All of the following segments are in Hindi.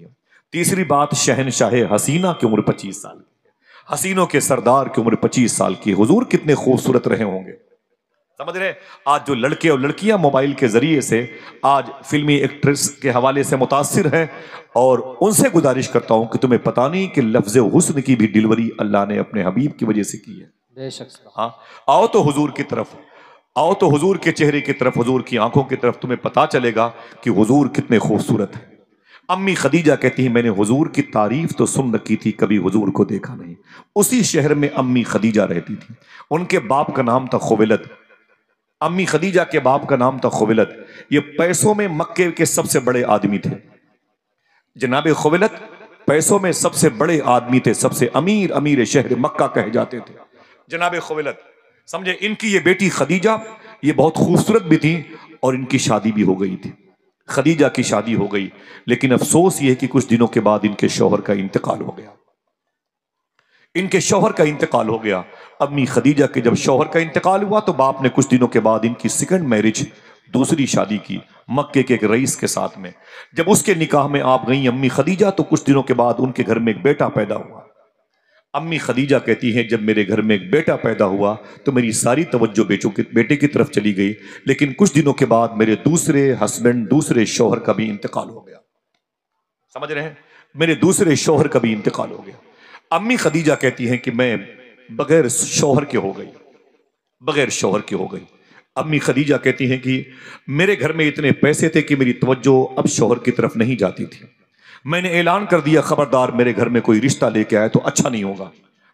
की है तीसरी बात शहनशाह हसीना की उम्र पच्चीस साल की है हसीनों के सरदार की उम्र पच्चीस साल की हुजूर कितने खूबसूरत रहे होंगे समझ रहे आज जो लड़के और लड़कियां मोबाइल के जरिए से आज फिल्मी एक्ट्रेस के हवाले से मुतासर हैं और उनसे गुजारिश करता हूं कि तुम्हें पता नहीं कि लफ्ज हुस्न की भी डिलीवरी अल्लाह ने अपने हबीब की वजह से की है हाँ आओ तो हुजूर की तरफ आओ तो हुजूर के चेहरे की तरफ हुजूर की आंखों की तरफ तुम्हें पता चलेगा कि हुजूर कितने खूबसूरत हैं अम्मी खदीजा कहती है मैंने हुजूर की तारीफ तो सुन रखी थी कभी हुजूर को देखा नहीं उसी शहर में अम्मी खदीजा रहती थी उनके बाप का नाम था खुबिलत अम्मी खदीजा के बाप का नाम था खुबिलत ये पैसों में मक्के के सबसे बड़े आदमी थे जनाब खुबिलत पैसों में सबसे बड़े आदमी थे सबसे अमीर अमीर शहर मक्का कहे जाते थे जनाब खुबिलत समझे इनकी ये बेटी खदीजा ये बहुत खूबसूरत भी थी और इनकी शादी भी हो गई थी खदीजा की शादी हो गई लेकिन अफसोस यह कि कुछ दिनों के बाद इनके शोहर का इंतकाल हो गया इनके शोहर का इंतकाल हो गया अम्मी खदीजा के जब शोहर का इंतकाल हुआ तो बाप ने कुछ दिनों के बाद इनकी सेकंड मैरिज दूसरी शादी की मक्के के एक रईस के साथ में जब उसके निकाह में आप गई अम्मी खदीजा तो कुछ दिनों के बाद उनके घर में एक बेटा पैदा हुआ अम्मी खदीजा कहती हैं जब मेरे घर में एक बेटा पैदा हुआ तो मेरी सारी तवज्जो बेचों के बेटे की तरफ चली गई लेकिन कुछ दिनों के बाद मेरे दूसरे हस्बैंड दूसरे शोहर का भी इंतकाल हो गया समझ रहे हैं मेरे दूसरे शोहर का भी इंतकाल हो गया अम्मी खदीजा कहती हैं कि मैं बगैर शोहर के हो गई बगैर शोहर के हो गई अम्मी खदीजा कहती हैं कि मेरे घर में इतने पैसे थे कि मेरी तवज्जो अब शोहर की तरफ नहीं जाती थी मैंने ऐलान कर दिया खबरदार मेरे घर में कोई रिश्ता लेके आए तो अच्छा नहीं होगा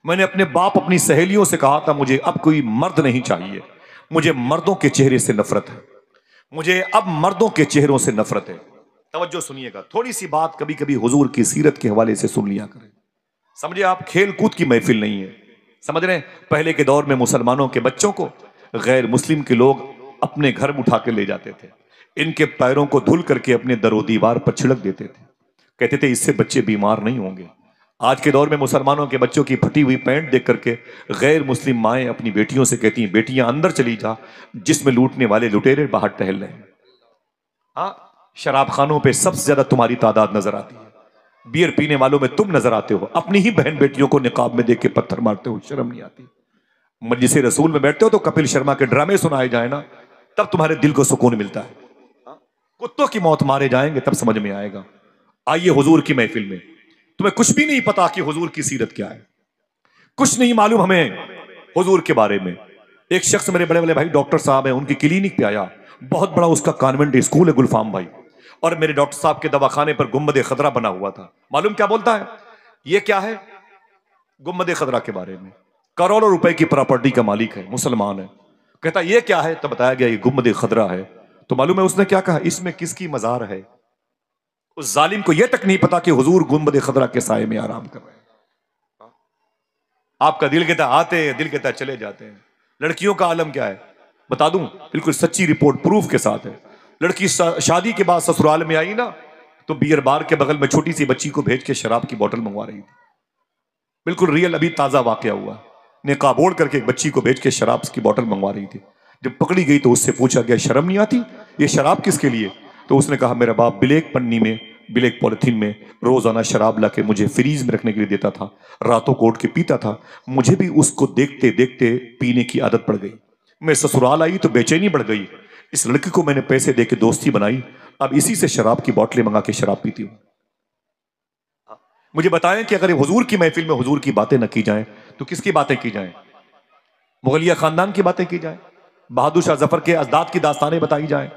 मैंने अपने बाप अपनी सहेलियों से कहा था मुझे अब कोई मर्द नहीं चाहिए मुझे मर्दों के चेहरे से नफरत है मुझे अब मर्दों के चेहरों से नफरत है तवज्जो सुनिएगा थोड़ी सी बात कभी कभी हुजूर की सीरत के हवाले से सुन लिया करें समझे आप खेल कूद की महफिल नहीं है समझ रहे हैं पहले के दौर में मुसलमानों के बच्चों को गैर मुस्लिम के लोग अपने घर उठा के ले जाते थे इनके पैरों को धुल करके अपने दरो दीवार पर छिड़क देते थे कहते थे इससे बच्चे बीमार नहीं होंगे आज के दौर में मुसलमानों के बच्चों की फटी हुई पैंट देख करके गैर मुस्लिम माएँ अपनी बेटियों से कहती हैं बेटियां अंदर चली जा जिसमें लूटने वाले लुटेरे बाहर टहल रहे हैं हाँ शराब खानों पर सबसे ज़्यादा तुम्हारी तादाद नज़र आती है बियर पीने वालों में तुम नजर आते हो अपनी ही बहन बेटियों को निकाब में देख के पत्थर मारते हो शर्म नहीं आती मजलिस रसूल में बैठते हो तो कपिल शर्मा के ड्रामे सुनाए जाए ना तब तुम्हारे दिल को सुकून मिलता है हाँ, कुत्तों की मौत मारे जाएंगे तब समझ में आएगा आइए हुजूर की महफिल में तुम्हें कुछ भी नहीं पता कि हुजूर की सीरत क्या है कुछ नहीं मालूम हमें हुजूर के बारे में एक शख्स मेरे बड़े बड़े भाई डॉक्टर साहब है उनकी क्लिनिक पे आया बहुत बड़ा उसका कॉन्वेंट स्कूल है गुलफाम भाई और मेरे डॉक्टर साहब के दवाखाने पर गुम्बद खतरा बना हुआ था मालूम क्या बोलता है ये क्या है गुम्बद खतरा के बारे में करोड़ों रुपए की प्रॉपर्टी का मालिक है मुसलमान है कहता ये क्या है तो बताया गया ये गुम्बद खतरा है तो मालूम है उसने क्या कहा इसमें किसकी मजार है उस जालिम को यह तक नहीं पता कि हुजूर गुम्बद खतरा के साय में आराम कर रहे हैं आपका दिल कहता आते हैं दिल कहता चले जाते हैं लड़कियों का आलम क्या है बता दूं बिल्कुल सच्ची रिपोर्ट प्रूफ के साथ है लड़की शादी के बाद ससुराल में आई ना तो बियर बार के बगल में छोटी सी बच्ची को भेज के शराब की बोतल मंगवा रही थी बिल्कुल रियल अभी ताज़ा वाक़ हुआ ने काबोड़ करके एक बच्ची को भेज के शराब की बोतल मंगवा रही थी जब पकड़ी गई तो उससे पूछा गया शर्म नहीं आती ये शराब किसके लिए तो उसने कहा मेरा बाप ब्लैक पन्नी में ब्लैक पॉलिथीन में रोज़ाना शराब ला के मुझे फ्रीज में रखने के लिए देता था रातों कोट के पीता था मुझे भी उसको देखते देखते पीने की आदत पड़ गई मैं ससुराल आई तो बेचैनी बढ़ गई इस लड़की को मैंने पैसे दे के दोस्ती बनाई अब इसी से शराब की बॉटलें मंगा के शराब पीती हूँ मुझे बताएं कि अगर हुजूर की महफिल में हुजूर की बातें न की जाएं तो किसकी बातें की जाएं मुगलिया खानदान की बातें की जाएं बहादुर शाह जफर के अजदाद की दास्तानें बताई जाएं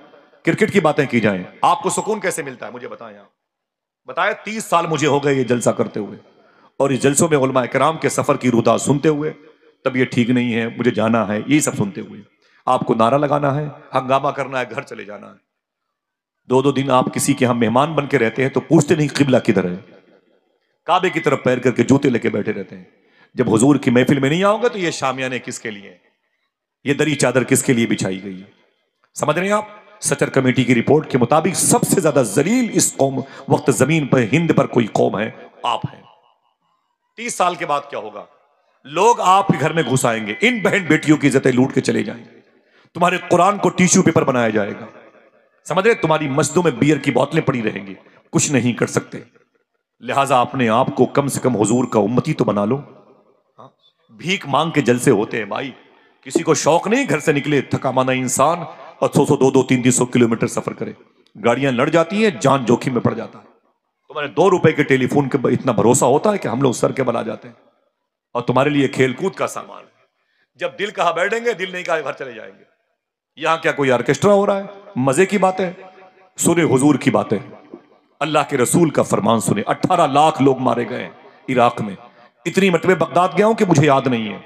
क्रिकेट की बातें की जाएं आपको सुकून कैसे मिलता है मुझे बताएं आप बताए तीस साल मुझे हो गए ये जलसा करते हुए और इस जलसों में उलमा कराम के सफर की रुदा सुनते हुए तब ये ठीक नहीं है मुझे जाना है ये सब सुनते हुए आपको नारा लगाना है हंगामा करना है घर चले जाना है दो दो दिन आप किसी के हम मेहमान बन के रहते हैं तो पूछते नहीं किबला किधर है काबे की तरफ पैर करके जूते लेके बैठे रहते हैं जब हुजूर की महफिल में नहीं आओगे तो ये शामियाने किसके लिए ये दरी चादर किसके लिए बिछाई गई है समझ रहे हैं आप सचर कमेटी की रिपोर्ट के मुताबिक सबसे ज्यादा जलील इस कौम वक्त जमीन पर हिंद पर कोई कौम है आप है तीस साल के बाद क्या होगा लोग आपके घर में घुस आएंगे इन बहन बेटियों की इज्जतें लूट के चले जाएंगे तुम्हारे कुरान को टिश्यू पेपर बनाया जाएगा समझ रहे तुम्हारी मस्जिदों में बियर की बोतलें पड़ी रहेंगी कुछ नहीं कर सकते लिहाजा अपने आप को कम से कम हजूर का उम्मती तो बना लो हाँ? भीख मांग के जलसे होते हैं भाई किसी को शौक नहीं घर से निकले थका माना इंसान और सौ सौ दो दो तीन तीन सौ किलोमीटर सफर करे गाड़ियां लड़ जाती हैं जान जोखिम में पड़ जाता है तुम्हारे दो रुपए के टेलीफोन के इतना भरोसा होता है कि हम लोग सर के बल आ जाते हैं और तुम्हारे लिए खेलकूद का सामान जब दिल कहा बैठेंगे दिल नहीं कहा घर चले जाएंगे यहां क्या कोई ऑर्केस्ट्रा हो रहा है मजे की बात है सुने हुजूर की बातें अल्लाह के रसूल का फरमान सुने 18 लाख लोग मारे गए इराक में इतनी मटबे बगदाद गया हूं कि मुझे याद नहीं है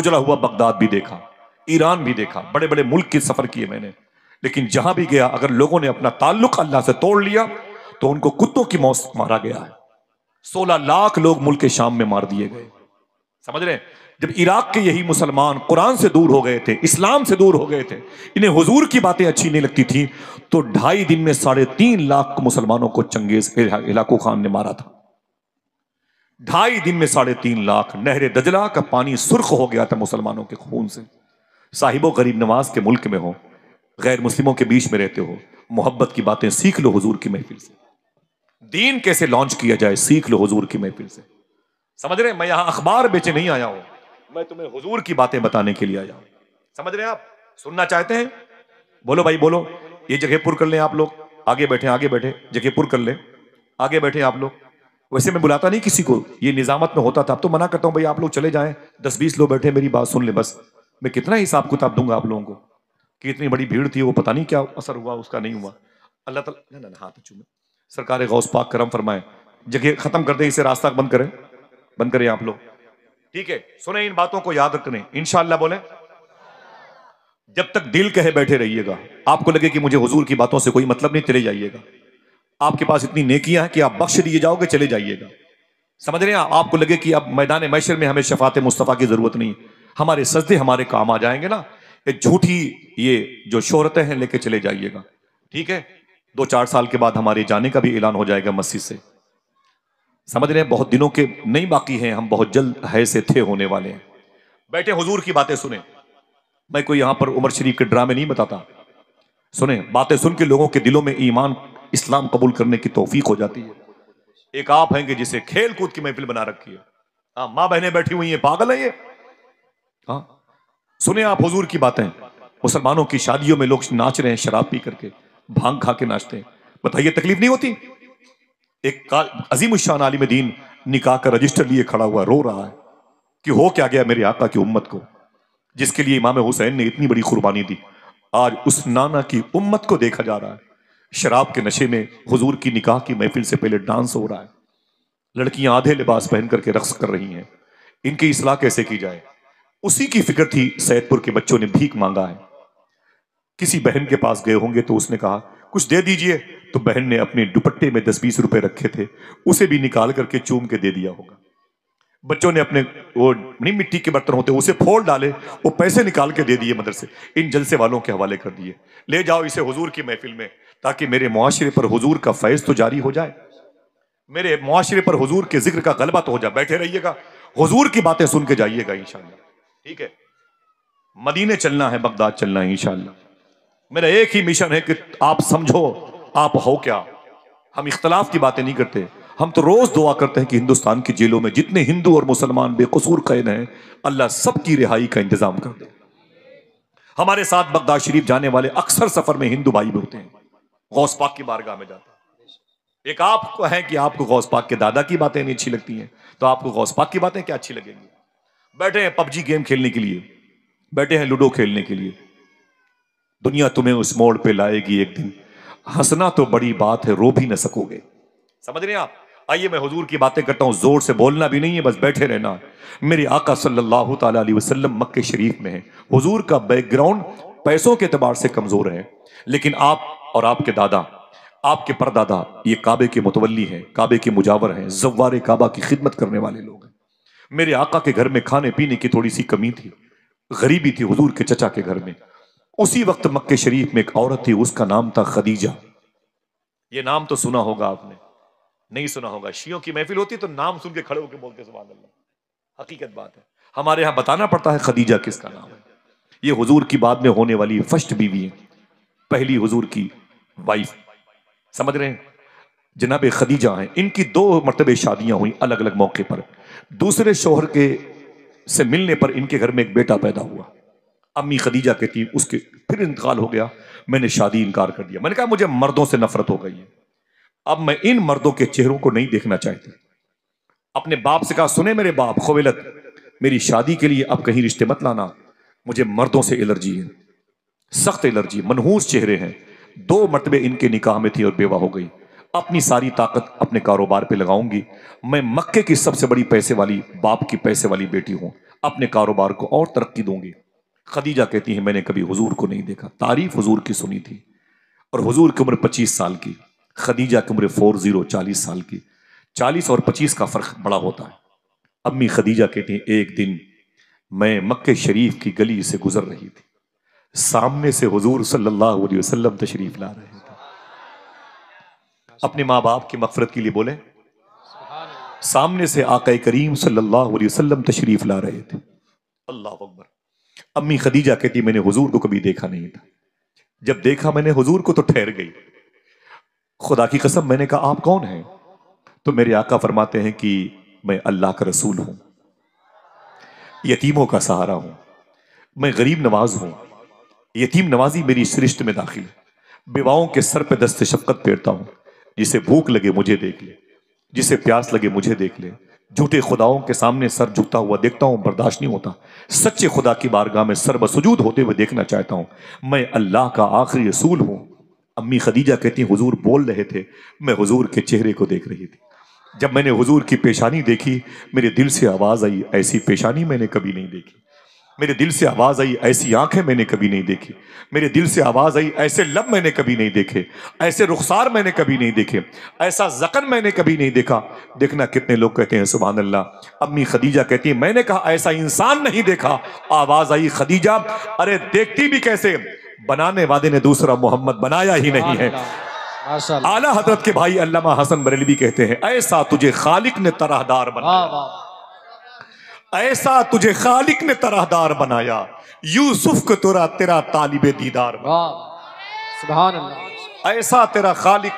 उजड़ा हुआ बगदाद भी देखा ईरान भी देखा बड़े बड़े मुल्क के सफर किए मैंने लेकिन जहां भी गया अगर लोगों ने अपना ताल्लुक अल्लाह से तोड़ लिया तो उनको कुत्तों की मौत मारा गया है सोलह लाख लोग मुल्क शाम में मार दिए गए समझ रहे जब इराक के यही मुसलमान कुरान से दूर हो गए थे इस्लाम से दूर हो गए थे इन्हें हुजूर की बातें अच्छी नहीं लगती थी तो ढाई दिन में साढ़े तीन लाख मुसलमानों को चंगेज इलाकू खान ने मारा था ढाई दिन में साढ़े तीन लाख नहरे दजला का पानी सुर्ख हो गया था मुसलमानों के खून से साहिबो गरीब नवाज के मुल्क में हो गैर मुस्लिमों के बीच में रहते हो मोहब्बत की बातें सीख लो हुजूर की महफिल से दीन कैसे लॉन्च किया जाए सीख लो हुजूर की महफिल से समझ रहे मैं यहां अखबार बेचे नहीं आया हूं मैं तुम्हें हुजूर की बातें बताने के लिए आया हूं समझ रहे हैं आप सुनना चाहते हैं बोलो भाई बोलो ये जगह पुर कर लें आप लोग आगे बैठे आगे बैठे जगह पुर कर लें आगे बैठे आप लोग वैसे मैं बुलाता नहीं किसी को ये निजामत में होता था अब तो मना करता हूं भाई आप लोग चले जाएं दस बीस लोग बैठे मेरी बात सुन ले बस मैं कितना हिसाब किताब दूंगा आप लोगों को कि इतनी बड़ी भीड़ थी वो पता नहीं क्या असर हुआ उसका नहीं हुआ अल्लाह तला ना हाथ चूमे सरकार गौस पाक करम फरमाए जगह खत्म कर दे इसे रास्ता बंद करें बंद करें आप लोग ठीक है सुने इन बातों को याद रखने इनशाला बोले जब तक दिल कहे बैठे रहिएगा आपको लगे कि मुझे हुजूर की बातों से कोई मतलब नहीं चले जाइएगा आपके पास इतनी नेकियां हैं कि आप बख्श दिए जाओगे चले जाइएगा समझ रहे हैं आपको लगे कि अब मैदान मैशर में हमें शफात मुस्तफ़ा की ज़रूरत नहीं है हमारे सजदे हमारे काम आ जाएंगे ना ये झूठी ये जो शोहरतें हैं लेके चले जाइएगा ठीक है दो चार साल के बाद हमारे जाने का भी ऐलान हो जाएगा मस्जिद से समझ रहे हैं बहुत दिनों के नहीं बाकी हैं हम बहुत जल्द है से थे होने वाले हैं बैठे हुजूर की बातें सुने मैं कोई यहां पर उमर शरीफ के ड्रामे नहीं बताता सुने बातें सुन के लोगों के दिलों में ईमान इस्लाम कबूल करने की तोफीक हो जाती है एक आप हैं जिसे खेल कूद की महफिल बना रखी है हाँ माँ बहनें बैठी हुई है पागल है ये हाँ सुने आप हजूर की बातें मुसलमानों की शादियों में लोग नाच रहे हैं शराब पी करके भांग खा के नाचते हैं बताइए तकलीफ नहीं होती एक अजीम शान आलिम दीन निकाह का रजिस्टर लिए खड़ा हुआ रो रहा है कि हो क्या गया मेरे आका की उम्मत को जिसके लिए इमाम हुसैन ने इतनी बड़ी कुर्बानी दी आज उस नाना की उम्मत को देखा जा रहा है शराब के नशे में हुजूर की निकाह की महफिल से पहले डांस हो रहा है लड़कियां आधे लिबास पहन करके रक्स कर रही हैं इनकी इसलाह कैसे की जाए उसी की फिक्र थी सैदपुर के बच्चों ने भीख मांगा है किसी बहन के पास गए होंगे तो उसने कहा कुछ दे दीजिए तो बहन ने अपने दुपट्टे में दस बीस रुपए रखे थे उसे भी निकाल करके चूम के दे दिया होगा बच्चों ने अपने वो नीम मिट्टी के बर्तन होते उसे फोड़ डाले वो पैसे निकाल के दे दिए मदरसे इन जलसे वालों के हवाले कर दिए ले जाओ इसे हुजूर की महफिल में ताकि मेरे मुआशरे पर हुजूर का फैज तो जारी हो जाए मेरे मुआशरे पर हुजूर के जिक्र का गलबा तो हो जाए बैठे रहिएगा हुजूर की बातें सुन के जाइएगा इंशाल्लाह ठीक है मदीने चलना है बगदाद चलना है इंशाला मेरा एक ही मिशन है कि आप समझो आप हो क्या हम इख्तलाफ की बातें नहीं करते हम तो रोज दुआ करते हैं कि हिंदुस्तान की जेलों में जितने हिंदू और मुसलमान बेकसूर कैद हैं अल्लाह सबकी रिहाई का इंतजाम कर दे हमारे साथ बगदाद शरीफ जाने वाले अक्सर सफर में हिंदू भाई भी होते हैं गौस पाक की बारगाह में जाते हैं एक आपको है कि आपको गौस पाक के दादा की बातें नहीं अच्छी लगती हैं तो आपको गौस पाक की बातें क्या अच्छी लगेंगी बैठे हैं पबजी गेम खेलने के लिए बैठे हैं लूडो खेलने के लिए दुनिया तुम्हें उस मोड़ पे लाएगी एक दिन हंसना तो बड़ी बात है रो भी ना सकोगे समझ रहे हैं आप आइए मैं हुजूर की बातें करता हूँ जोर से बोलना भी नहीं है बस बैठे रहना मेरे आका सल्लल्लाहु अलैहि वसल्लम मक्के शरीफ में है हुजूर का बैकग्राउंड पैसों के अतबार से कमज़ोर है लेकिन आप और आपके दादा आपके परदादा ये काबे के मुतवली हैं काबे के मुजावर हैं जव्वार काबा की खिदमत करने वाले लोग मेरे आका के घर में खाने पीने की थोड़ी सी कमी थी गरीबी थी हुजूर के चचा के घर में उसी वक्त मक्के शरीफ में एक औरत थी उसका नाम था खदीजा ये नाम तो सुना होगा आपने नहीं सुना होगा शियों की महफिल होती तो नाम सुन के खड़े होकर बोलते सुबह अल्लाह हकीकत बात है हमारे यहाँ बताना पड़ता है खदीजा किसका नाम है ये हुजूर की बाद में होने वाली फर्स्ट बीवी है पहली हुजूर की वाइफ समझ रहे हैं जनाब खदीजा हैं इनकी दो मरतबे शादियाँ हुई अलग अलग मौके पर दूसरे शोहर के से मिलने पर इनके घर में एक बेटा पैदा हुआ अम्मी खदीजा कहती उसके फिर इंतकाल हो गया मैंने शादी इनकार कर दिया मैंने कहा मुझे मर्दों से नफरत हो गई है अब मैं इन मर्दों के चेहरों को नहीं देखना चाहती अपने बाप से कहा सुने मेरे बाप खोवेलत मेरी शादी के लिए अब कहीं रिश्ते मत लाना मुझे मर्दों से एलर्जी है सख्त एलर्जी मनहूस चेहरे हैं दो मरतबे इनके निकाह में थी और बेवा हो गई अपनी सारी ताकत अपने कारोबार पे लगाऊंगी मैं मक्के की सबसे बड़ी पैसे वाली बाप की पैसे वाली बेटी हूँ अपने कारोबार को और तरक्की दूंगी खदीजा कहती है मैंने कभी हुजूर को नहीं देखा तारीफ हुजूर की सुनी थी और हुजूर की उम्र 25 साल की खदीजा की उम्र फोर जीरो चालीस साल की 40 और 25 का फ़र्क बड़ा होता है अम्मी खदीजा कहती हैं एक दिन मैं मक्के शरीफ की गली से गुजर रही थी सामने से हजूर सल्लल्लाहु अलैहि तशरीफ ला रहे हैं अपने माँ बाप की मफरत के लिए बोले सामने से आकए करीम सल्लल्लाहु अलैहि वसल्लम तशरीफ ला रहे थे अल्लाह अकबर अम्मी खदीजा कहती मैंने हुजूर को कभी देखा नहीं था जब देखा मैंने हुजूर को तो ठहर गई खुदा की कसम मैंने कहा आप कौन हैं तो मेरे आका फरमाते हैं कि मैं अल्लाह का रसूल हूं यतीमों का सहारा हूं मैं गरीब नवाज हूं यतीम नवाजी मेरी सृष्ट में दाखिल बेवाओं के सर पर दस्त शफकत फेरता हूं जिसे भूख लगे मुझे देख ले जिसे प्यास लगे मुझे देख ले झूठे खुदाओं के सामने सर झुकता हुआ देखता हूँ बर्दाश्त नहीं होता सच्चे खुदा की बारगाह में सर बसजूद होते हुए देखना चाहता हूं मैं अल्लाह का आखिरी रसूल हूं अम्मी खदीजा कहती हुजूर बोल रहे थे मैं हुजूर के चेहरे को देख रही थी जब मैंने हुजूर की पेशानी देखी मेरे दिल से आवाज़ आई ऐसी पेशानी मैंने कभी नहीं देखी मेरे दिल से आवाज आई ऐसी आंखें मैंने कभी नहीं देखी मेरे दिल से आवाज आई ऐसे लब मैंने कभी नहीं देखे ऐसे रुखसार मैंने कभी नहीं देखे ऐसा जकन मैंने कभी नहीं देखा देखना कितने लोग कहते हैं सुबह अल्लाह अम्मी खदीजा कहती है मैंने कहा ऐसा इंसान नहीं देखा आवाज आई खदीजा अरे देखती भी कैसे बनाने वादे ने दूसरा मोहम्मद बनाया ही नहीं है आला हजरत के भाई अल्लाह हसन बरेलवी कहते हैं ऐसा तुझे खालिक ने तरहदार बनाया ऐसा तुझे खालिक ने तरहदार बनाया यूसुफ को तुरा तेरा तालिब दीदार ऐसा तेरा खालिक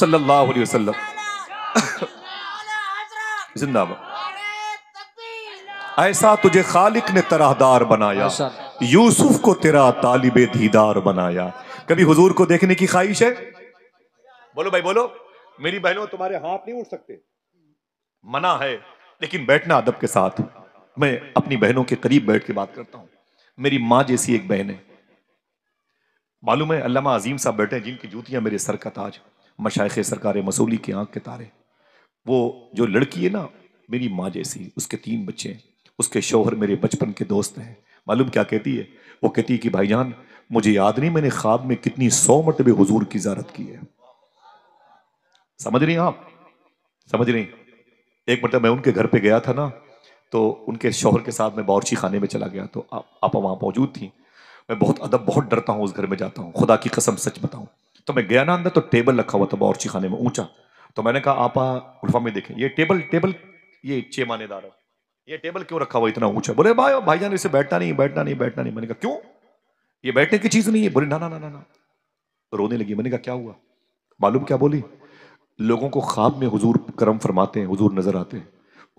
सल्लल्लाहु अलैहि वसल्लम जिंदाबाद ऐसा तुझे खालिक ने तरहदार बनाया यूसुफ को तेरा तालिब दीदार बनाया कभी हुजूर को देखने की ख्वाहिश है बोलो भाई बोलो मेरी बहनों तुम्हारे हाथ नहीं उठ सकते मना है लेकिन बैठना अदब के साथ मैं अपनी बहनों के करीब बैठ के बात करता हूं मेरी माँ जैसी एक बहन है मालूम है अल्लामा अजीम साहब बैठे हैं जिनकी जूतियां मेरे सर का ताज मशाइ सरकार मसूली के आंख के तारे वो जो लड़की है ना मेरी माँ जैसी उसके तीन बच्चे हैं उसके शोहर मेरे बचपन के दोस्त हैं मालूम क्या कहती है वो कहती है कि भाईजान मुझे याद नहीं मैंने ख्वाब में कितनी सौ मरतबे हजूर की इजारत की है समझ रही हैं आप समझ रही एक मतलब मैं उनके घर पे गया था ना तो उनके शोहर के साथ मैं बावची खाने में चला गया तो आप वहाँ मौजूद थी मैं बहुत अदब बहुत डरता हूँ उस घर में जाता हूँ खुदा की कसम सच बताऊँ तो मैं गया ना अंदर तो टेबल रखा हुआ था बावर्ची खाने में ऊंचा तो मैंने कहा आपा उल्फा में देखें ये टेबल टेबल ये चेमानेदार है ये टेबल क्यों रखा हुआ इतना ऊंचा बोले भाई भाई जान इसे बैठना नहीं बैठना नहीं बैठना नहीं मैंने कहा क्यों ये बैठने की चीज नहीं है बोले ना ना ना ना ना रोने लगी मैंने कहा क्या हुआ मालूम क्या बोली लोगों को ख्वाब में हुजूर करम फरमाते हैं हुजूर नज़र आते हैं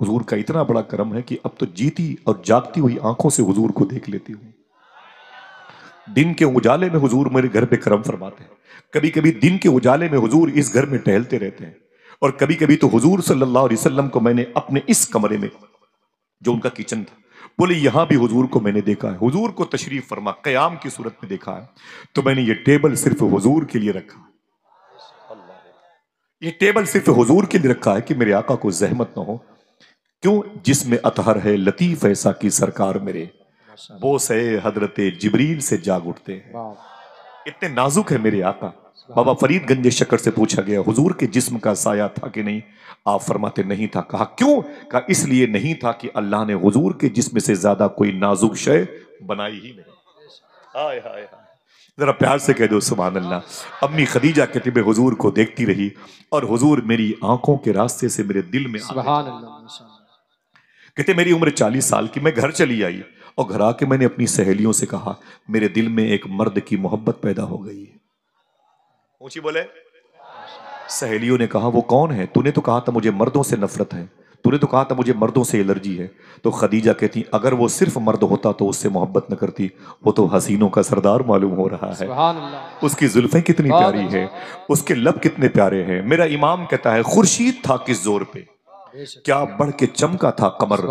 हुजूर का इतना बड़ा करम है कि अब तो जीती और जागती हुई आंखों से हुजूर को देख लेती हूँ दिन के उजाले में हुजूर मेरे घर पे करम फरमाते हैं कभी कभी दिन के उजाले में हुजूर इस घर में टहलते रहते हैं और कभी कभी तो हुजूर सल्लल्लाहु अलैहि वसल्लम को मैंने अपने इस कमरे में जो उनका किचन था बोले यहाँ भी हुजूर को मैंने देखा है हुजूर को तशरीफ फरमा कयाम की सूरत में देखा है तो मैंने ये टेबल सिर्फ हुजूर के लिए रखा ये टेबल सिर्फ हुजूर के लिए रखा है कि मेरे आका को जहमत ना हो क्यों जिसमें अतहर है लतीफ ऐसा की सरकार मेरे वो है हजरत जबरील से जाग उठते हैं इतने नाजुक है मेरे आका बाबा फरीद गंजे शक्कर से पूछा गया हुजूर के जिस्म का साया था कि नहीं आप फरमाते नहीं था कहा क्यों कहा इसलिए नहीं था कि अल्लाह ने हुजूर के जिस्म से ज्यादा कोई नाजुक शय बनाई ही नहीं हाय हाय हाय ज़रा प्यार से कह दो सुबह अल्लाह अम्मी खदीजा कहती मैं हजूर को देखती रही और हजूर मेरी आंखों के रास्ते से मेरे दिल में कहते मेरी उम्र चालीस साल की मैं घर चली आई और घर आके मैंने अपनी सहेलियों से कहा मेरे दिल में एक मर्द की मोहब्बत पैदा हो गई है ऊंची बोले सहेलियों ने कहा वो कौन है तूने तो कहा था मुझे मर्दों से नफरत है तूने तो कहा था मुझे मर्दों से एलर्जी है तो खदीजा कहती अगर वो सिर्फ मर्द होता तो उससे मोहब्बत न करती वो तो हसीनों का सरदार मालूम हो रहा है उसकी जुल्फ़ें कितनी प्यारी है उसके लब कितने प्यारे हैं मेरा इमाम कहता है खुर्शीद था किस जोर पे क्या बढ़ के चमका था कमर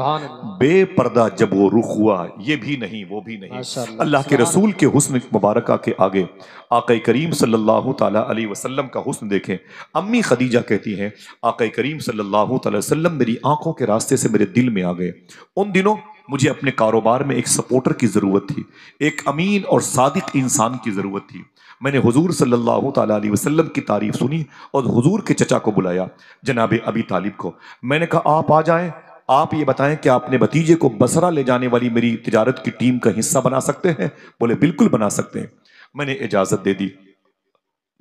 बेपर्दा जब वो रुख हुआ ये भी नहीं वो भी नहीं अल्लाह के रसूल के हुस्न मुबारक के आगे आकई करीम सल्लल्लाहु अलैहि वसल्लम का हुस्न देखें अम्मी खदीजा कहती हैं आकई करीम सल्लल्लाहु अलैहि वसल्लम मेरी आंखों के रास्ते से मेरे दिल में आ गए उन दिनों मुझे अपने कारोबार में एक सपोर्टर की ज़रूरत थी एक अमीन और सादिक इंसान की ज़रूरत थी मैंने हुजूर सल्लल्लाहु अलैहि वसल्लम की तारीफ़ सुनी और हुजूर के चचा को बुलाया जनाब अबी तालिब को मैंने कहा आप आ जाएं आप ये बताएं कि आपने भतीजे को बसरा ले जाने वाली मेरी तजारत की टीम का हिस्सा बना सकते हैं बोले बिल्कुल बना सकते हैं मैंने इजाज़त दे दी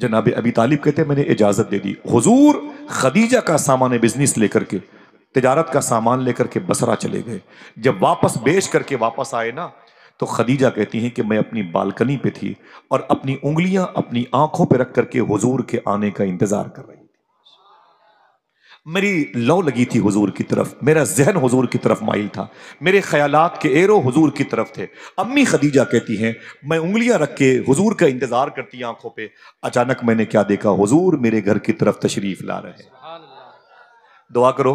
जनाब अबी तालिब कहते हैं मैंने इजाज़त दे दी हुजूर खदीजा का सामान बिजनेस लेकर के तजारत का सामान लेकर के बसरा चले गए जब वापस बेच करके वापस आए ना तो खदीजा कहती हैं कि मैं अपनी बालकनी पे थी और अपनी उंगलियां अपनी आंखों पे रख करके हुजूर के आने का इंतजार कर रही थी मेरी लौ लगी थी हुजूर की तरफ मेरा जहन हुजूर की तरफ माइल था मेरे ख्यालात के एरो हुजूर की तरफ थे अम्मी खदीजा कहती हैं मैं उंगलियां रख के हुजूर का इंतजार करती आंखों पर अचानक मैंने क्या देखा हुजूर मेरे घर की तरफ तशरीफ ला रहे दुआ करो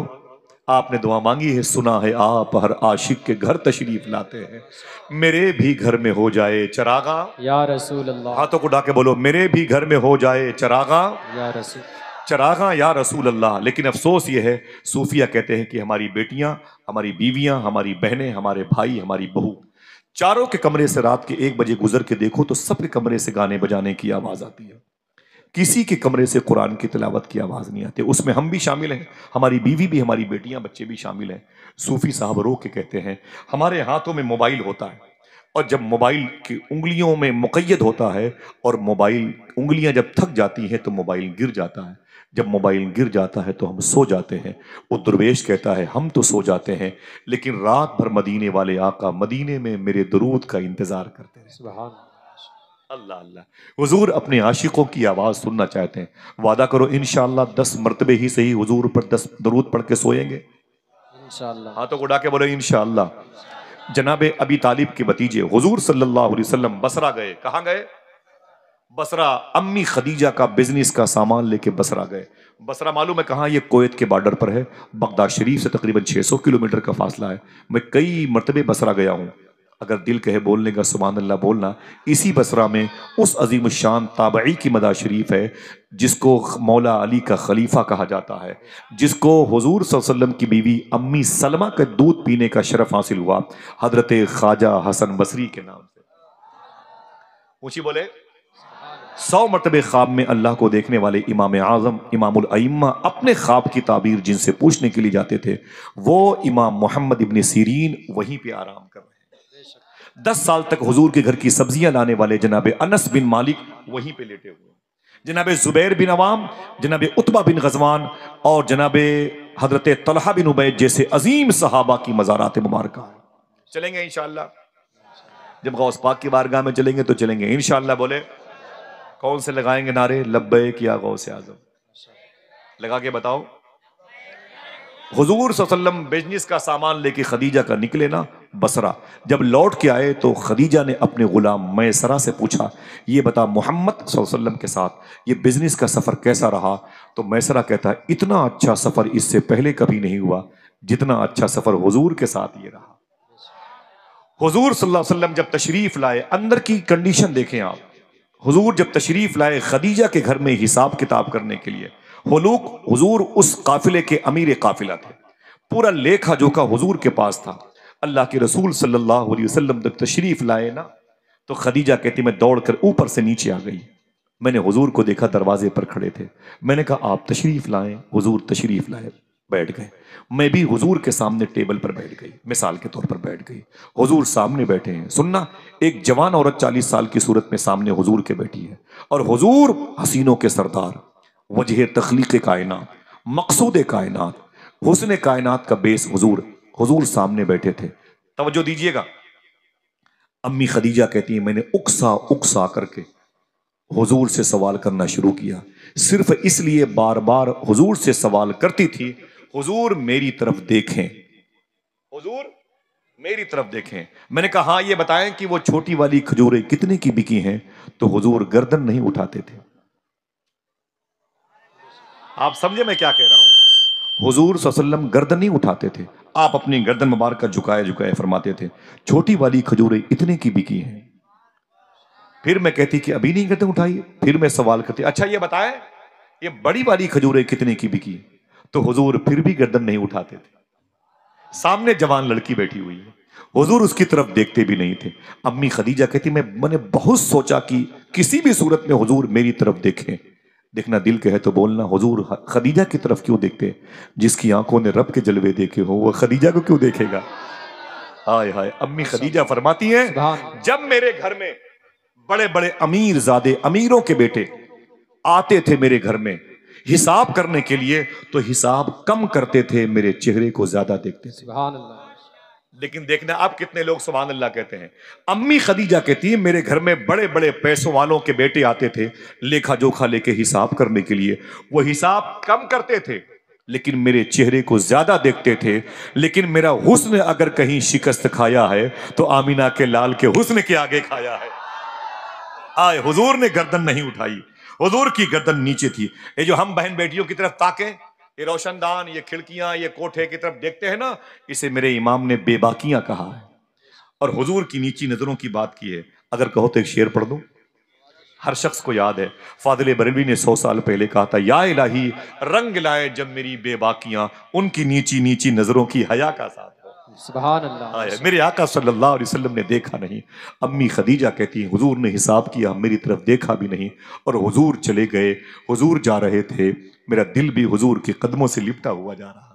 आपने दुआ मांगी है सुना है आप हर आशिक के घर तशरीफ लाते हैं मेरे भी घर में हो जाए चरागा या रसूल अल्लाह हाथों को उठा बोलो मेरे भी घर में हो जाए चरागा या रसूल चरागा या रसूल अल्लाह लेकिन अफसोस ये है सूफिया कहते हैं कि हमारी बेटियां हमारी बीवियां हमारी बहनें हमारे भाई हमारी बहू चारों के कमरे से रात के एक बजे गुजर के देखो तो सबके कमरे से गाने बजाने की आवाज़ आती है किसी के कमरे से कुरान की तिलावत की आवाज़ नहीं आती उसमें हम भी शामिल हैं हमारी बीवी भी हमारी बेटियां बच्चे भी शामिल हैं सूफी साहब रो के कहते हैं हमारे हाथों में मोबाइल होता है और जब मोबाइल की उंगलियों में मुकैद होता है और मोबाइल उंगलियां जब थक जाती हैं तो मोबाइल गिर जाता है जब मोबाइल गिर जाता है तो हम सो जाते हैं वो दुर्वेश कहता है हम तो सो जाते हैं लेकिन रात भर मदीने वाले आका मदीने में मेरे दरूद का इंतज़ार करते हैं अल्लाह अल्लाह हुजूर अपने आशिकों की आवाज़ सुनना चाहते हैं वादा करो इन दस मरतबे ही सही हुजूर पर दस दरूद पढ़ के सोएंगे हाथों को उड़ा के बोलो इन जनाब अबी तालिब के भतीजे हजूर सल्लाम बसरा गए कहाँ गए बसरा अम्मी खदीजा का बिजनेस का सामान लेके बसरा गए बसरा मालूम है कहाँ ये कोयत के बॉर्डर पर है बगदाद शरीफ से तकरीबन 600 किलोमीटर का फासला है मैं कई मरतबे बसरा गया हूँ अगर दिल कहे बोलने का सुबह अल्लाह बोलना इसी बसरा में उस अजीम शान ताबई की मदा शरीफ है जिसको मौला अली का खलीफा कहा जाता है जिसको हजूर सल्लम की बीवी अम्मी सलमा का दूध पीने का शरफ हासिल हुआ हजरत ख्वाजा हसन बसरी के नाम से ऊँची बोले सौ मरतब ख्वाब में अल्लाह को देखने वाले इमाम आज़म इमामा अपने ख्वाब की ताबीर जिनसे पूछने के लिए जाते थे वो इमाम मोहम्मद इबन सीरीन वहीं पर आराम कर दस साल तक हजूर के घर की सब्जियां लाने वाले जनाब अनस बिन मालिक वहीं पर लेटे हुए जनाब जुबैर बिन अवाम जनाब उतबा बिन गजवान और जनाब हजरत तलहा बिन उबैद जैसे अजीम सहाबा की मज़ारात मुबारक चलेंगे इनशाला जब गौस पाक की बारगाह में चलेंगे तो चलेंगे इनशाला बोले कौन से लगाएंगे नारे लब्बैक किया गौस आजम लगा के बताओ हजूर वसल्लम बिजनेस का सामान लेके खदीजा का निकले ना बसरा जब लौट के आए तो खदीजा ने अपने गुलाम मैसरा से पूछा ये बता मोहम्मद वसल्लम के साथ ये बिज़नेस का सफ़र कैसा रहा तो मैसरा कहता है इतना अच्छा सफ़र इससे पहले कभी नहीं हुआ जितना अच्छा सफ़र हुजूर के साथ ये रहा हुजूर सल्लल्लाहु अलैहि वसल्लम जब तशरीफ़ लाए अंदर की कंडीशन देखें आप हुजूर जब तशरीफ़ लाए खदीजा के घर में हिसाब किताब करने के लिए हलूक हजूर उस काफिले के अमीर काफिला थे पूरा लेखा जोखा हजूर के पास था अल्लाह के रसूल सल्लल्लाहु अलैहि वसल्लम तक तशरीफ़ लाए ना तो खदीजा कहती मैं दौड़ कर ऊपर से नीचे आ गई मैंने हुजूर को देखा दरवाजे पर खड़े थे मैंने कहा आप तशरीफ़ लाएं हुजूर तशरीफ़ लाए बैठ गए मैं भी हुजूर के सामने टेबल पर बैठ गई मिसाल के तौर पर बैठ गई हुजूर सामने बैठे हैं सुनना एक जवान औरत चालीस साल की सूरत में सामने हुजूर के बैठी है और हुजूर हसीनों के सरदार वजह तखलीक कायनात मकसूद कायनात हुसन कायनात का बेस हुजूर हुजूर सामने बैठे थे तवज्जो दीजिएगा अम्मी खदीजा कहती है मैंने उकसा उकसा करके हुजूर से सवाल करना शुरू किया सिर्फ इसलिए बार बार हुजूर से सवाल करती थी हुजूर मेरी तरफ देखें हुजूर मेरी तरफ देखें मैंने कहा हाँ ये बताएं कि वो छोटी वाली खजूरें कितने की बिकी हैं तो हुजूर गर्दन नहीं उठाते थे आप समझे मैं क्या कह रहा हूं हुजूर सल्लम गर्दन नहीं उठाते थे आप अपनी गर्दन मुबारक झुकाए झुकाए फरमाते थे छोटी वाली खजूरें इतने की बिकी हैं फिर मैं कहती कि अभी नहीं गर्दन उठाई फिर मैं सवाल करती अच्छा ये बताएं ये बड़ी वाली खजूरें कितने की बिकी तो हुजूर फिर भी गर्दन नहीं उठाते थे सामने जवान लड़की बैठी हुई है हुजूर उसकी तरफ देखते भी नहीं थे अम्मी खदीजा कहती मैं मैंने बहुत सोचा कि किसी भी सूरत में हुजूर मेरी तरफ देखें देखना दिल के है तो बोलना हुजूर खदीजा की तरफ क्यों देखते जिसकी आंखों ने रब के जलवे देखे हो वह खदीजा को क्यों देखेगा हाय हाय अम्मी खदीजा फरमाती हैं जब मेरे घर में बड़े बड़े अमीर जादे अमीरों के बेटे आते थे मेरे घर में हिसाब करने के लिए तो हिसाब कम करते थे मेरे चेहरे को ज्यादा देखते थे लेकिन देखना आप कितने लोग सुबह अल्लाह कहते हैं अम्मी खदीजा कहती है मेरे घर में बड़े बड़े पैसों वालों के बेटे आते थे लेखा जोखा लेके हिसाब करने के लिए वो हिसाब कम करते थे लेकिन मेरे चेहरे को ज्यादा देखते थे लेकिन मेरा हुस्न अगर कहीं शिकस्त खाया है तो आमीना के लाल के हुस्न के आगे खाया है आए हुजूर ने गर्दन नहीं उठाई हुजूर की गर्दन नीचे थी ये जो हम बहन बेटियों की तरफ ताके ये रोशनदान ये खिड़कियां ये कोठे की तरफ देखते हैं ना इसे मेरे इमाम ने बेबाकियां कहा है और हुजूर की नीची नजरों की बात की है अगर कहो तो एक शेर पढ़ दो हर शख्स को याद है फादिल बरेलवी ने सौ साल पहले कहा था या इलाही रंग लाए जब मेरी बेबाकियां उनकी नीची नीची नजरों की हया का साथ हाँ, मेरे आका सल्लल्लाहु अलैहि वसल्लम ने देखा नहीं अम्मी खदीजा कहती हैं हुजूर ने हिसाब किया मेरी तरफ देखा भी नहीं और हुजूर चले गए हुजूर जा रहे थे मेरा दिल भी हुजूर के कदमों से लिपटा हुआ जा रहा था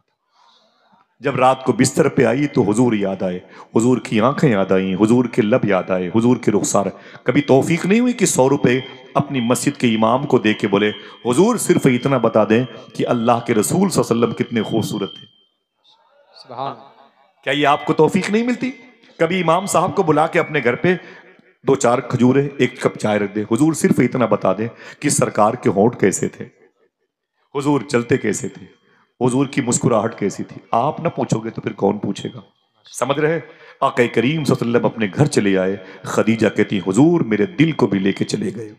जब रात को बिस्तर पे आई तो हुजूर याद आए हुजूर की आंखें याद आई हुजूर के लब याद आए हुजूर के रुखसार कभी तोफीक नहीं हुई कि सौ रुपये अपनी मस्जिद के इमाम को दे के बोले हुजूर सिर्फ इतना बता दें कि अल्लाह के रसूल वसल्लम कितने खूबसूरत थे क्या ये आपको तोफीक नहीं मिलती कभी इमाम साहब को बुला के अपने घर पे दो चार खजूरें एक कप चाय रख दे हुजूर सिर्फ इतना बता दे कि सरकार के होंठ कैसे थे हुजूर चलते कैसे थे हुजूर की मुस्कुराहट कैसी थी आप ना पूछोगे तो फिर कौन पूछेगा समझ रहे आके करीम वसल्लम अपने घर चले आए खदीजा कहती हुजूर मेरे दिल को भी लेके चले गए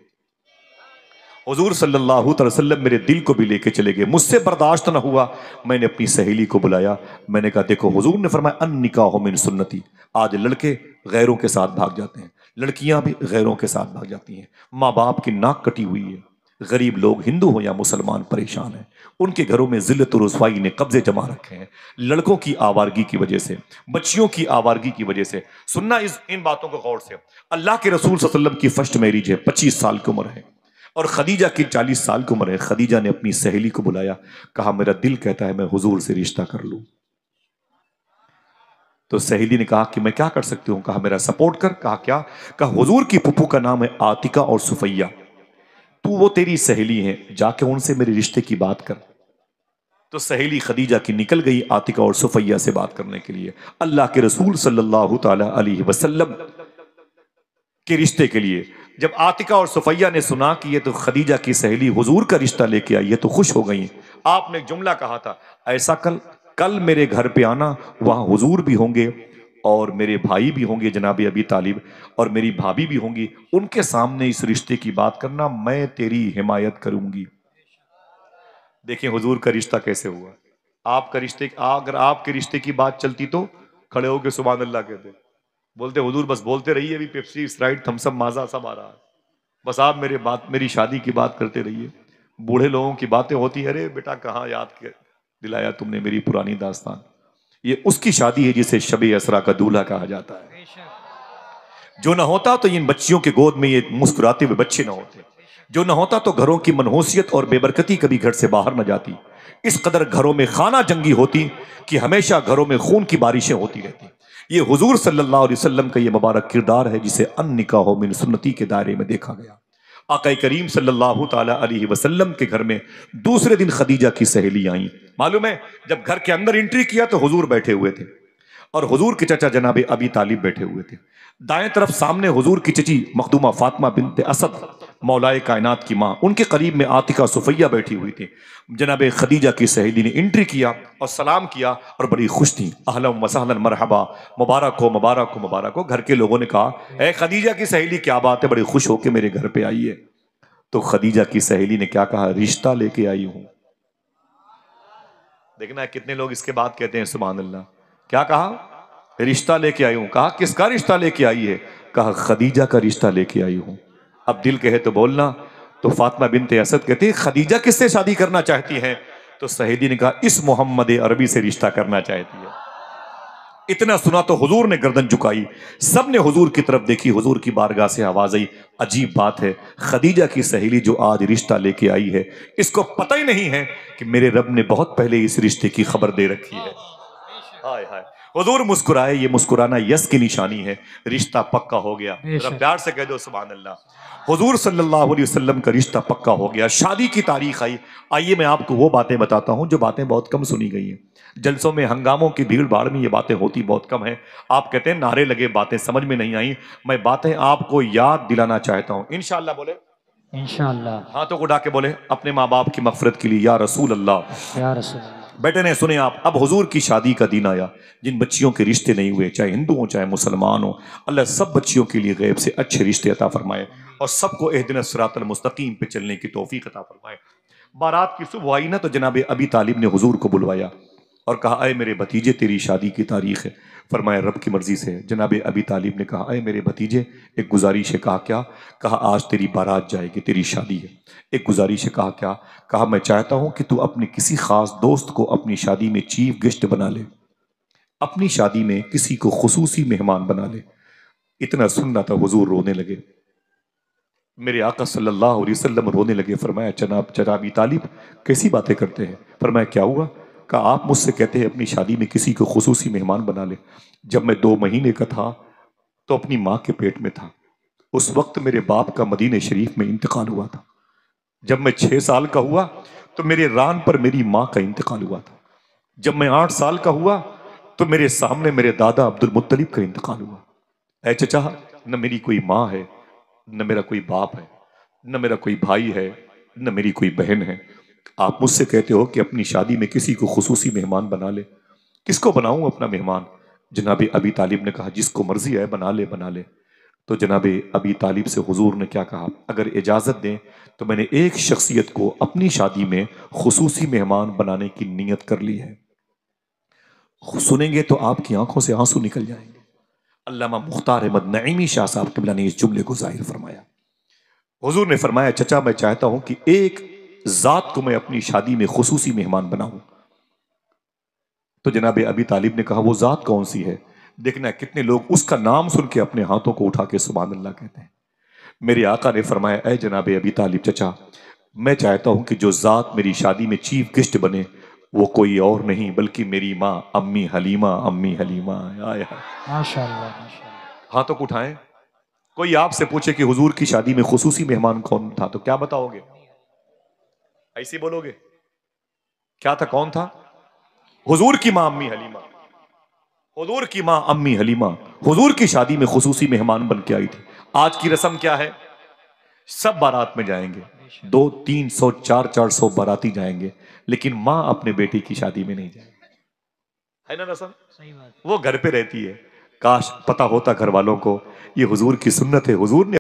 हजूर अलैहि वसल्लम मेरे दिल को भी लेके चले गए मुझसे बर्दाश्त ना हुआ मैंने अपनी सहेली को बुलाया मैंने कहा देखो हजूर ने फरमाया अन निकाह मिन सुन्नति आज लड़के गैरों के साथ भाग जाते हैं लड़कियां भी गैरों के साथ भाग जाती हैं माँ बाप की नाक कटी हुई है गरीब लोग हिंदू हों या मुसलमान परेशान हैं उनके घरों में जिल्लत रसवाई ने कब्जे जमा रखे हैं लड़कों की आवारगी की वजह से बच्चियों की आवारगी की वजह से सुनना इस इन बातों को गौर से अल्लाह के रसूल वसल्लम की फर्स्ट मैरिज है पच्चीस साल की उम्र है और खदीजा की चालीस साल की उम्र है खदीजा ने अपनी सहेली को बुलाया कहा मेरा दिल कहता है मैं हुजूर से रिश्ता कर लूं तो सहेली ने कहा कि मैं क्या कर सकती हूं कहा मेरा सपोर्ट कर कहा क्या कहा हुजूर की पुप्पू का नाम है आतिका और सुफैया तू वो तेरी सहेली है जाके उनसे मेरे रिश्ते की बात कर तो सहेली खदीजा की निकल गई आतिका और सुफैया से बात करने के लिए अल्लाह के रसूल सल्लल्लाहु अलैहि वसल्लम के रिश्ते के लिए जब आतिका और सुफैया ने सुना कि ये तो खदीजा की सहेली हुजूर का रिश्ता लेके आई है तो खुश हो गई आपने एक जुमला कहा था ऐसा कल कल मेरे घर पे आना वहां हुजूर भी होंगे और मेरे भाई भी होंगे जनाब अबी तालिब और मेरी भाभी भी होंगी उनके सामने इस रिश्ते की बात करना मैं तेरी हिमायत करूंगी देखिए हुजूर का रिश्ता कैसे हुआ आपका रिश्ते अगर आपके रिश्ते की बात चलती तो खड़े होके सुबह अल्लाह कहते बोलते हजूर बस बोलते रहिए अभी पेप्सी स्प्राइट थम्सअप माजा सब आ रहा है बस आप मेरे बात मेरी शादी की बात करते रहिए बूढ़े लोगों की बातें होती है अरे बेटा कहाँ याद कर दिलाया तुमने मेरी पुरानी दास्तान ये उसकी शादी है जिसे शबी असरा का दूल्हा कहा जाता है जो ना होता तो इन बच्चियों के गोद में ये मुस्कुराते हुए बच्चे ना होते जो ना होता तो घरों की मनहूसियत और बेबरकती कभी घर से बाहर ना जाती इस कदर घरों में खाना जंगी होती कि हमेशा घरों में खून की बारिशें होती रहती ये हुजूर सल्लल्लाहु अलैहि वसल्लम का ये मुबारक किरदार है जिसे अन निकाह मिन सुन्नति के दायरे में देखा गया आका करीम सल्लल्लाहु ताला अलैहि वसल्लम के घर में दूसरे दिन खदीजा की सहेली आई मालूम है जब घर के अंदर एंट्री किया तो हुजूर बैठे हुए थे और हुजूर के चचा जनाब अबी तालिब बैठे हुए थे दाएं तरफ सामने हुजूर की चची मखदूमा फातमा बिनते असद मौलाए कायनात की माँ उनके करीब में आतिका सुफैया बैठी हुई थी जनाब खदीजा की सहेली ने इंट्री किया और सलाम किया और बड़ी खुश थी अहलम वसहलन मरहबा मुबारक हो मुबारक हो मुबारक हो घर के लोगों ने कहा ए खदीजा की सहेली क्या बात है बड़ी खुश होकर मेरे घर पर आई है तो खदीजा की सहेली ने क्या कहा रिश्ता लेके आई हूं देखना कितने लोग इसके बाद कहते हैं सुबह अल्लाह क्या कहा रिश्ता लेके आई हूं कहा किसका रिश्ता लेके आई है कहा खदीजा का रिश्ता लेके आई हूं अब दिल कहे तो बोलना तो फातिमा बिनते असद कहती खदीजा किससे शादी करना चाहती है तो सहेदी ने कहा इस मोहम्मद अरबी से रिश्ता करना चाहती है इतना सुना तो हुजूर ने गर्दन झुकाई सब ने हुजूर की तरफ देखी हुजूर की बारगाह से आवाज आई अजीब बात है खदीजा की सहेली जो आज रिश्ता लेके आई है इसको पता ही नहीं है कि मेरे रब ने बहुत पहले इस रिश्ते की खबर दे रखी है हाय हाय हजूर मुस्कुराए ये मुस्कुराना यस की निशानी है रिश्ता पक्का हो गया प्यार से कह दो सुबहान अल्लाह हजूर सल्लल्लाहु अलैहि वसल्लम का रिश्ता पक्का हो गया शादी की तारीख आई आइए मैं आपको वो बातें बताता हूँ जो बातें बहुत कम सुनी गई हैं जलसों में हंगामों की भीड़ भाड़ में ये बातें होती बहुत कम है आप कहते हैं नारे लगे बातें समझ में नहीं आई मैं बातें आपको याद दिलाना चाहता हूँ इनशाला बोले इनशाला हाथों को उठा के बोले अपने माँ बाप की मफरत के लिए या रसूल अल्लाह या रसूल बेटे ने सुने आप अब हुजूर की शादी का दिन आया जिन बच्चियों के रिश्ते नहीं हुए चाहे हिंदू हों चाहे मुसलमान हो अल्लाह सब बच्चियों के लिए गैब से अच्छे रिश्ते अता फरमाए और सबको एहदिन सरातलमस्तकीम पे चलने की तोफ़ी अता फरमाए बारात की सुबह आई ना तो जनाब अभी तालिब ने हुजूर को बुलवाया और कहा आए मेरे भतीजे तेरी शादी की तारीख है फरमाया रब की मर्ज़ी से जनाब अभी तालीब ने कहा आए मेरे भतीजे एक गुजारिश है कहा क्या कहा आज तेरी बारात जाएगी तेरी शादी है एक गुजारिश है कहा क्या कहा मैं चाहता हूँ कि तू अपने किसी ख़ास दोस्त को अपनी शादी में चीफ गेस्ट बना ले अपनी शादी में किसी को खसूसी मेहमान बना ले इतना सुनना था हजूर रोने लगे मेरे आका सल्लल्लाहु अलैहि वसल्लम रोने लगे फरमाया जनाब जनाबी तालिब कैसी बातें करते हैं फरमाया क्या हुआ कहा आप मुझसे कहते हैं अपनी शादी में किसी को खसूसी मेहमान बना ले जब मैं दो महीने का था तो अपनी माँ के पेट में था उस वक्त मेरे बाप का मदीन शरीफ में इंतकाल हुआ था जब मैं छः साल का हुआ तो मेरे रान पर मेरी माँ का इंतकाल हुआ था जब मैं आठ साल का हुआ तो मेरे सामने मेरे दादा अब्दुल मुतलिब का इंतकाल हुआ ऐ चचा न मेरी कोई माँ है न मेरा कोई बाप है न मेरा कोई भाई है न मेरी कोई बहन है आप मुझसे कहते हो कि अपनी शादी में किसी को खसूसी मेहमान बना ले किसको बनाऊं अपना मेहमान जनाब अबी तालिब ने कहा जिसको मर्जी है बना ले बना ले तो जनाब अबी तालिब से हुजूर ने क्या कहा अगर इजाज़त दें तो मैंने एक शख्सियत को अपनी शादी में खसूसी मेहमान बनाने की नीयत कर ली है सुनेंगे तो आपकी आंखों से आंसू निकल जाएंगे अल्लामा मुख्तार अहमद नईमी शाह साहब कबला ने इस जुमले को जाहिर फरमाया हुजूर ने फरमाया चचा मैं चाहता हूं कि एक ज़ात को मैं अपनी शादी में खसूसी मेहमान बनाऊं तो जनाब अभी तालिब ने कहा वो ज़ात कौन सी है देखना कितने लोग उसका नाम सुन के अपने हाथों को उठा के सुबह अल्लाह कहते हैं मेरे आका ने फरमाया अः जनाब अभी तालिब चचा मैं चाहता हूं कि जो ज़ात मेरी शादी में चीफ गिस्ट बने वो कोई और नहीं बल्कि मेरी माँ अम्मी हलीमा अम्मी हलीमा हाथों को उठाएं कोई आपसे पूछे कि हुजूर की शादी में खसूसी मेहमान कौन था तो क्या बताओगे ऐसे बोलोगे क्या था कौन था हुजूर की माँ अम्मी हलीमा हुजूर की माँ अम्मी हलीमा हुजूर की शादी में खसूसी मेहमान बन के आई थी आज की रस्म क्या है सब बारात में जाएंगे दो तीन सौ चार चार सौ बाराती जाएंगे लेकिन माँ अपने बेटे की शादी में नहीं जाएगी है ना रसम सही बात वो घर पे रहती है काश पता होता घर वालों को ये हुजूर की सुन्नत है हुजूर ने